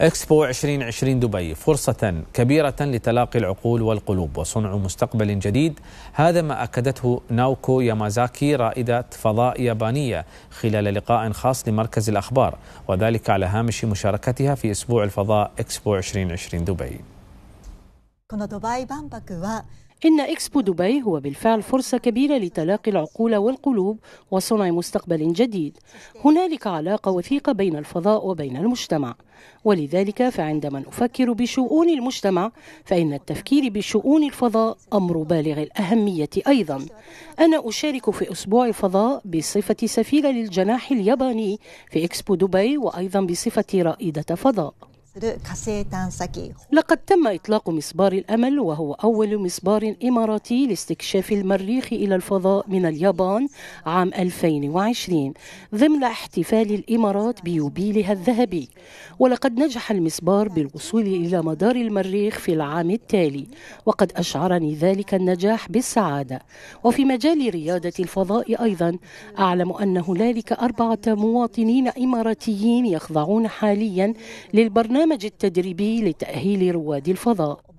اكسبو 2020 دبي فرصة كبيرة لتلاقي العقول والقلوب وصنع مستقبل جديد هذا ما أكدته ناوكو يامازاكي رائدة فضاء يابانية خلال لقاء خاص لمركز الأخبار وذلك على هامش مشاركتها في أسبوع الفضاء اكسبو 2020 دبي إن إكسبو دبي هو بالفعل فرصة كبيرة لتلاقي العقول والقلوب وصنع مستقبل جديد. هنالك علاقة وثيقة بين الفضاء وبين المجتمع، ولذلك فعندما نفكر بشؤون المجتمع فإن التفكير بشؤون الفضاء أمر بالغ الأهمية أيضا. أنا أشارك في أسبوع الفضاء بصفة سفيرة للجناح الياباني في إكسبو دبي وأيضا بصفة رائدة فضاء. لقد تم إطلاق مسبار الأمل وهو أول مسبار إماراتي لاستكشاف المريخ إلى الفضاء من اليابان عام 2020 ضمن احتفال الإمارات بيوبيلها الذهبي ولقد نجح المسبار بالوصول إلى مدار المريخ في العام التالي وقد أشعرني ذلك النجاح بالسعادة وفي مجال ريادة الفضاء أيضا أعلم أن هنالك أربعة مواطنين إماراتيين يخضعون حاليا للبرنامج البرنامج التدريبي لتأهيل رواد الفضاء